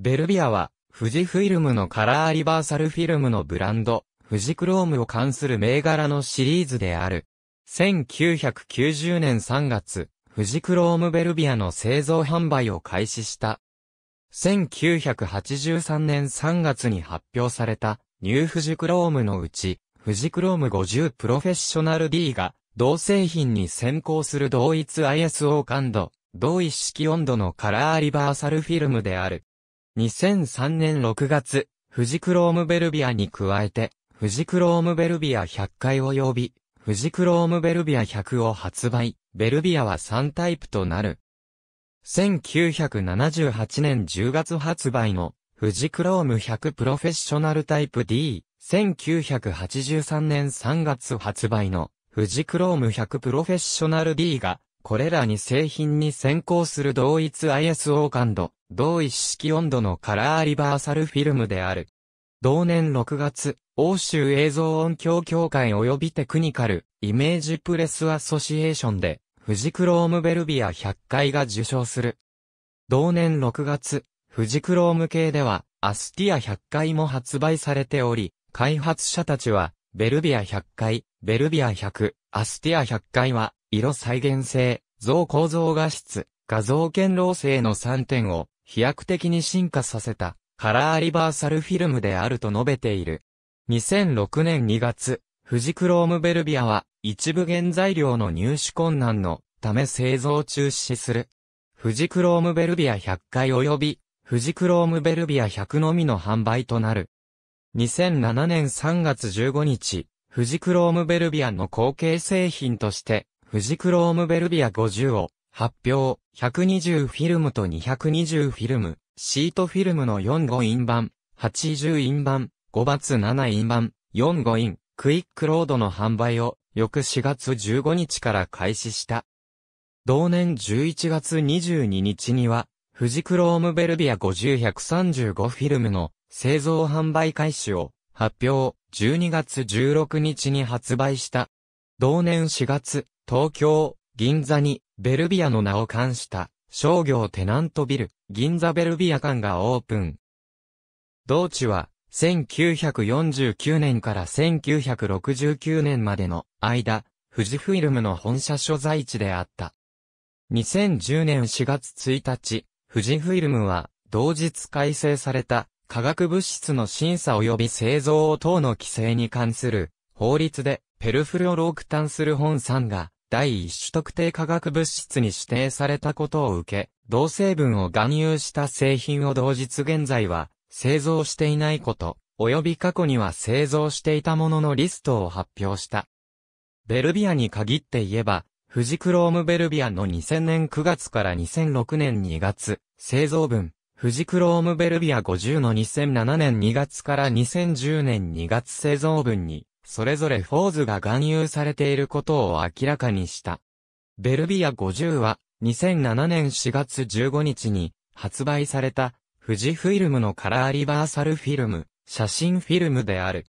ベルビアは、富士フィルムのカラーリバーサルフィルムのブランド、富士クロームを関する銘柄のシリーズである。1990年3月、富士クロームベルビアの製造販売を開始した。1983年3月に発表された、ニュー富士クロームのうち、富士クローム50プロフェッショナル D が、同製品に先行する同一 ISO 感度、同一式温度のカラーリバーサルフィルムである。2003年6月、フジクロームベルビアに加えて、フジクロームベルビア100回及び、フジクロームベルビア100を発売、ベルビアは3タイプとなる。1978年10月発売の、フジクローム100プロフェッショナルタイプ D、1983年3月発売の、フジクローム100プロフェッショナル D が、これらに製品に先行する同一 ISO 感度、同一式温度のカラーリバーサルフィルムである。同年6月、欧州映像音響協会及びテクニカル、イメージプレスアソシエーションで、フジクロームベルビア100回が受賞する。同年6月、フジクローム系では、アスティア100回も発売されており、開発者たちは、ベルビア100回、ベルビア100、アスティア100回は、色再現性、像構造画質、画像堅牢性の3点を飛躍的に進化させたカラーリバーサルフィルムであると述べている。2006年2月、フジクロームベルビアは一部原材料の入手困難のため製造中止する。フジクロームベルビア100回及び、フジクロームベルビア100のみの販売となる。2007年3月15日、フジクロームベルビアの後継製品として、富士クロームベルビア50を発表、120フィルムと220フィルム、シートフィルムの45イン版、80イン版、5月7イン版、45イン、クイックロードの販売を翌4月15日から開始した。同年11月22日には、富士クロームベルビア50135フィルムの製造販売開始を発表、12月16日に発売した。同年4月、東京、銀座に、ベルビアの名を冠した、商業テナントビル、銀座ベルビア館がオープン。同地は、1949年から1969年までの間、富士フイルムの本社所在地であった。2010年4月1日、富士フイルムは、同日改正された、化学物質の審査及び製造等の規制に関する、法律で、ペルフルオロークタンする本んが、第一種特定化学物質に指定されたことを受け、同成分を含有した製品を同日現在は製造していないこと、及び過去には製造していたもののリストを発表した。ベルビアに限って言えば、フジクロームベルビアの2000年9月から2006年2月、製造分、フジクロームベルビア50の2007年2月から2010年2月製造分に、それぞれフォーズが含有されていることを明らかにした。ベルビア50は、2007年4月15日に発売された、富士フィルムのカラーリバーサルフィルム、写真フィルムである。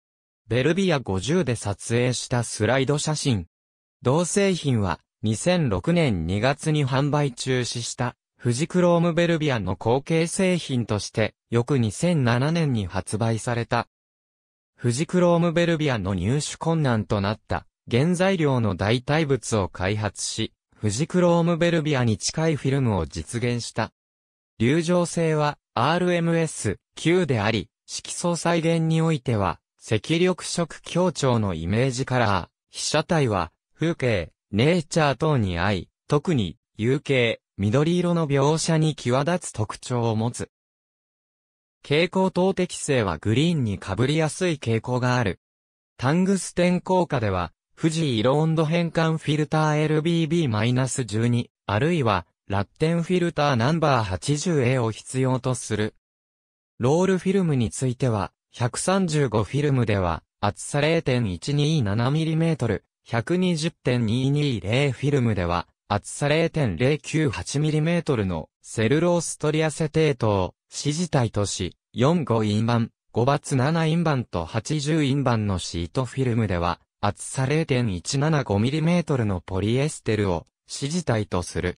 ベルビア50で撮影したスライド写真。同製品は、2006年2月に販売中止した、富士クロームベルビアの後継製品として、翌2007年に発売された。富士クロームベルビアの入手困難となった原材料の代替物を開発し、富士クロームベルビアに近いフィルムを実現した。流浄性は RMS9 であり、色素再現においては、赤緑色強調のイメージカラー、被写体は、風景、ネイチャー等に合い、特に、有形、緑色の描写に際立つ特徴を持つ。蛍光等適性はグリーンに被りやすい傾向がある。タングステン効果では、富士色温度変換フィルター LBB-12、あるいは、ラッテンフィルターナンバー 80A を必要とする。ロールフィルムについては、135フィルムでは、厚さ 0.127mm、120.220フィルムでは、厚さ 0.098mm のセルローストリアセテートを、指示体とし、45インバン、5罰7インバンと80インバンのシートフィルムでは、厚さ 0.175mm のポリエステルを指示体とする。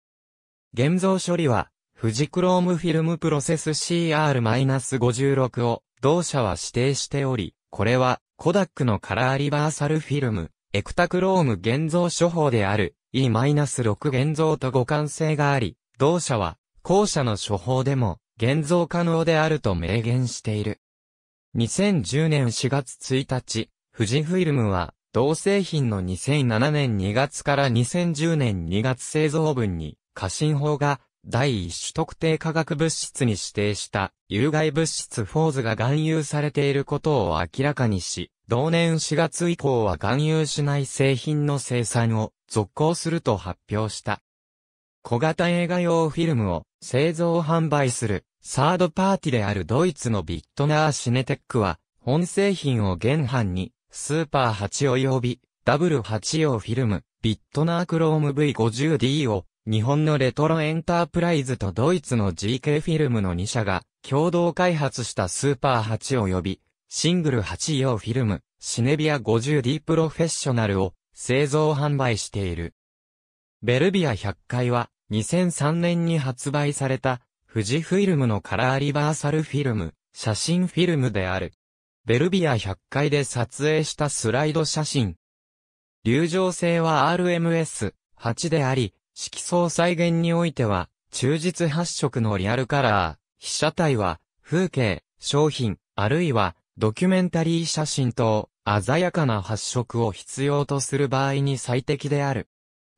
現像処理は、富士クロームフィルムプロセス CR-56 を同社は指定しており、これはコダックのカラーリバーサルフィルム、エクタクローム現像処方である E-6 現像と互換性があり、同社は後者の処方でも現像可能であると明言している。2010年4月1日、富士フィルムは、同製品の2007年2月から2010年2月製造分に、過信法が第一種特定化学物質に指定した有害物質フォーズが含有されていることを明らかにし、同年4月以降は含有しない製品の生産を続行すると発表した。小型映画用フィルムを製造販売するサードパーティであるドイツのビットナーシネテックは、本製品を原版に、スーパー8及び、ダブル8用フィルム、ビットナークローム V50D を、日本のレトロエンタープライズとドイツの GK フィルムの2社が、共同開発したスーパー8及び、シングル8用フィルム、シネビア 50D プロフェッショナルを、製造販売している。ベルビア100回は、2003年に発売された、富士フィルムのカラーリバーサルフィルム、写真フィルムである。ベルビア100回で撮影したスライド写真。流浄性は RMS8 であり、色相再現においては、忠実発色のリアルカラー、被写体は、風景、商品、あるいは、ドキュメンタリー写真等、鮮やかな発色を必要とする場合に最適である。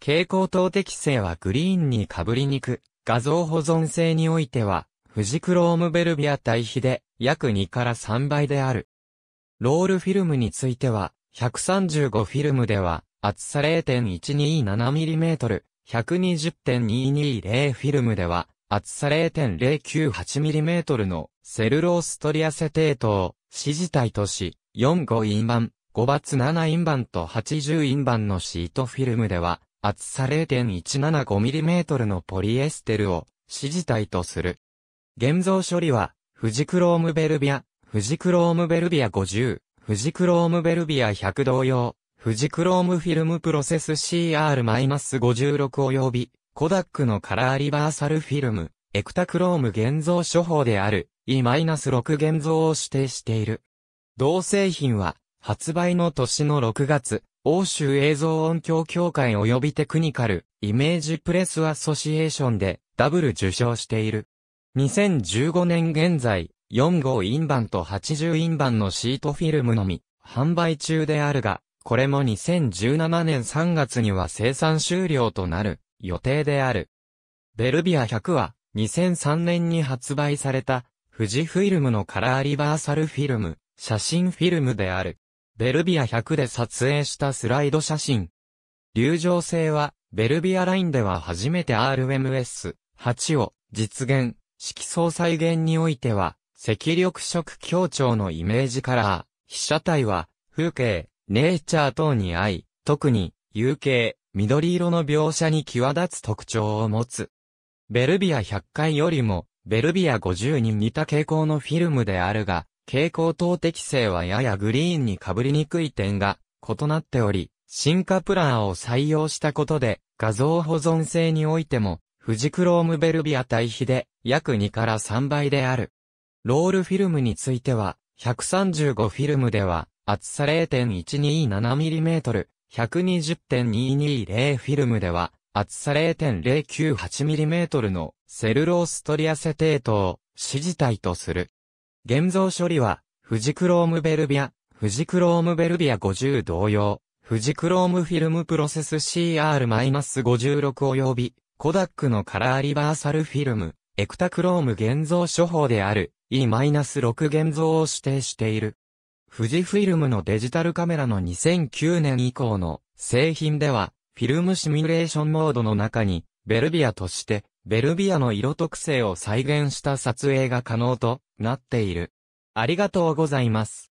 蛍光灯適性はグリーンに被りにく。画像保存性においては、フジクロームベルビア対比で約2から3倍である。ロールフィルムについては、135フィルムでは、厚さ 0.127mm、120.220フィルムでは、厚さ 0.098mm のセルローストリアセテートを指示体とし、45インバン、5 × 7インバンと80インバンのシートフィルムでは、厚さ 0.175mm のポリエステルを支持体とする。現像処理は、フジクロームベルビア、フジクロームベルビア50、フジクロームベルビア100同様、フジクロームフィルムプロセス CR-56 及び、コダックのカラーリバーサルフィルム、エクタクローム現像処方である E-6 現像を指定している。同製品は、発売の年の6月、欧州映像音響協会及びテクニカル、イメージプレスアソシエーションでダブル受賞している。2015年現在、4号インバンと80インバンのシートフィルムのみ、販売中であるが、これも2017年3月には生産終了となる予定である。ベルビア100は2003年に発売された富士フィルムのカラーリバーサルフィルム、写真フィルムである。ベルビア100で撮影したスライド写真。流浄性は、ベルビアラインでは初めて RMS8 を実現、色相再現においては、赤緑色強調のイメージカラー、被写体は、風景、ネイチャー等に合い、特に、有形、緑色の描写に際立つ特徴を持つ。ベルビア100回よりも、ベルビア50に似た傾向のフィルムであるが、蛍光灯適性はややグリーンに被りにくい点が異なっており、進化プラーを採用したことで、画像保存性においても、フジクロームベルビア対比で約2から3倍である。ロールフィルムについては、135フィルムでは、厚さ 0.127mm、120.220フィルムでは、厚さ 0.098mm のセルローストリアセテートを指示体とする。現像処理は、フジクロームベルビア、フジクロームベルビア50同様、フジクロームフィルムプロセス CR-56 及び、コダックのカラーリバーサルフィルム、エクタクローム現像処方である E-6 現像を指定している。富士フィルムのデジタルカメラの2009年以降の製品では、フィルムシミュレーションモードの中に、ベルビアとして、ベルビアの色特性を再現した撮影が可能となっている。ありがとうございます。